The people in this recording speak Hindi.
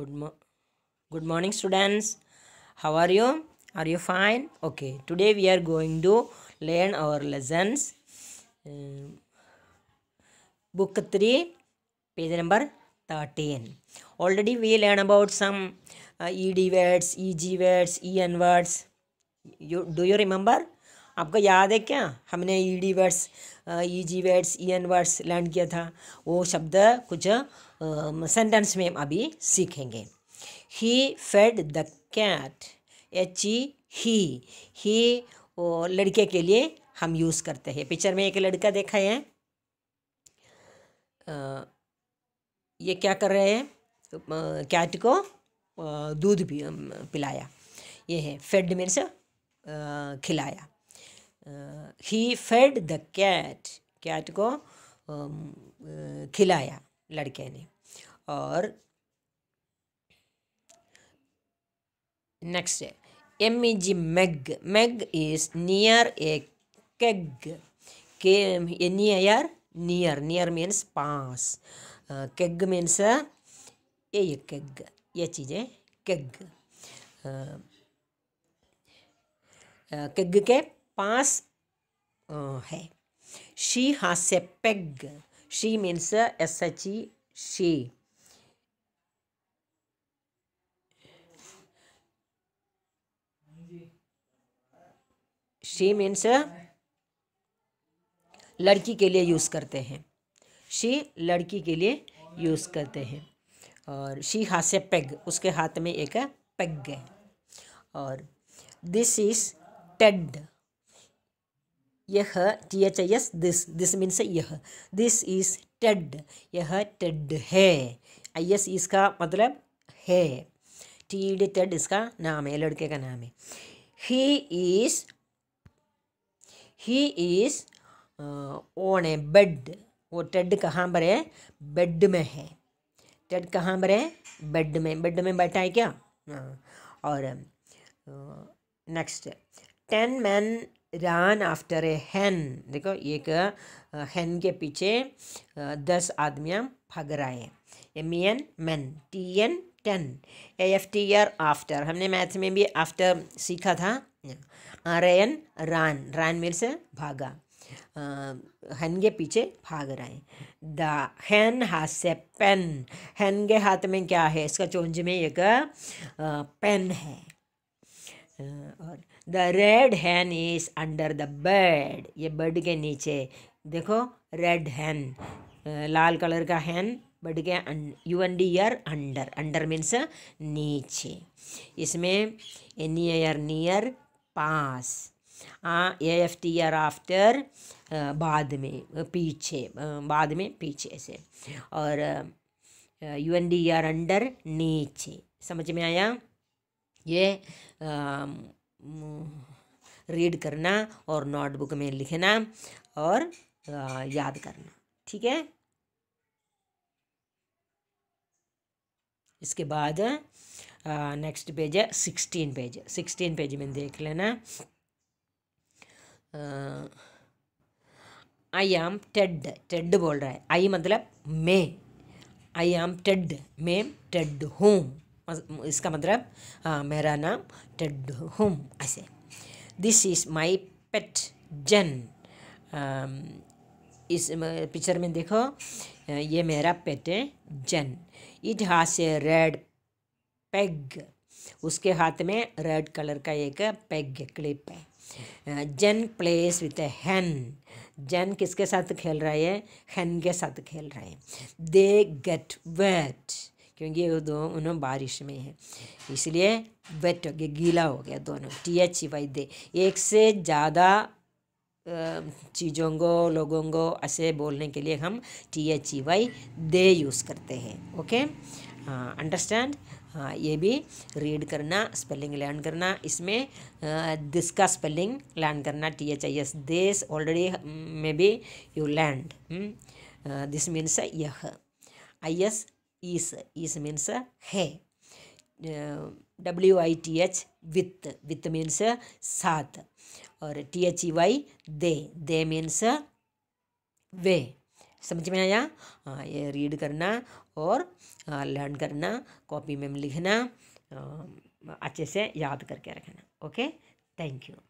good mo good morning students how are you are you fine okay today we are going to learn our lessons um, book 3 page number 13 already we learn about some uh, ed words eg words en words you do you remember आपको याद है क्या हमने E D words E G words E N words learn किया था वो शब्द कुछ सेंटेंस में हम अभी सीखेंगे he fed the cat H E he he लड़के के लिए हम यूज़ करते हैं पिक्चर में एक लड़का देखा है ये क्या कर रहे हैं तो, कैट को दूध भी पिलाया ये है फेड मीन्स खिलाया he fed the cat cat को खिलाया लड़के ने और next M E G Meg Meg is near a keg के नियर नियर नियर मीन्स पास केग मीन्स ए ये केग ये चीज़ें केग केग के पास है she has a peg she means uh, e. SHE, she. She uh, लड़की के लिए यूज़ करते हैं शी लड़की के लिए यूज़ करते हैं और शी हाथ से पेग उसके हाथ में एक पेग uh, है और दिस इज़ टेड यह T H I S this this means यह दिस इज टेड यह टेड है आई एस इसका मतलब है टी डी टेड इसका नाम है लड़के का नाम है he is he is on a bed वो टेड कहाँ पर है बेड में है टेड कहाँ पर है बेड में बेड में बैठा है क्या हाँ। और next ten man ran after a hen देखो एक हैन के पीछे दस आदमियाँ भाग रहे हैं M E N man T N ten A F T R after हमने मैथ में भी आफ्टर सीखा था आर एन रान रान मेरे से भागा हैन के पीछे भाग रहे हैं द हैन हाथ से पेन हैन के हाथ में क्या है इसका चोंज में एक पेन है और the red hen is under the bed ये बेड के नीचे देखो रेड हैन लाल कलर का हैन बेड के U N D R under under means नीचे इसमें नियर नियर पास A F T R after बाद में पीछे बाद में पीछे से और U N D R under नीचे समझ में आया ये रीड करना और नोटबुक में लिखना और याद करना ठीक है इसके बाद नेक्स्ट पेज है सिक्सटीन पेज सिक्सटीन पेज में देख लेना आई एम टेड टेड बोल रहा है आई मतलब मैं आई एम टेड मैं टेड हूँ इसका मतलब मेरा नाम टेड होम ऐसे दिस इज़ माई पेट जन इस पिक्चर में देखो ये मेरा पेट है जन इट हाथ ए रेड पेग उसके हाथ में रेड कलर का एक पेग क्लिप है जन प्लेस विथ ए हैन जन किसके साथ खेल रहे है हैन के साथ खेल रहे हैं दे गेट वेट क्योंकि दोनों बारिश में है इसलिए वेट हो गया गीला हो गया दोनों टी एच वाई दे एक से ज़्यादा चीज़ों को लोगों को ऐसे बोलने के लिए हम T H E Y they use करते हैं ओके हाँ अंडरस्टैंड हाँ ये भी रीड करना स्पेलिंग लर्न करना इसमें दिस का स्पेलिंग लर्न करना T H I S this already may be you land this means यह I S is is means है W I T H with with means साथ और T H E Y they they means वे समझ में आया हाँ ये रीड करना और लर्न हाँ, करना कॉपी में लिखना अच्छे से याद करके रखना ओके थैंक यू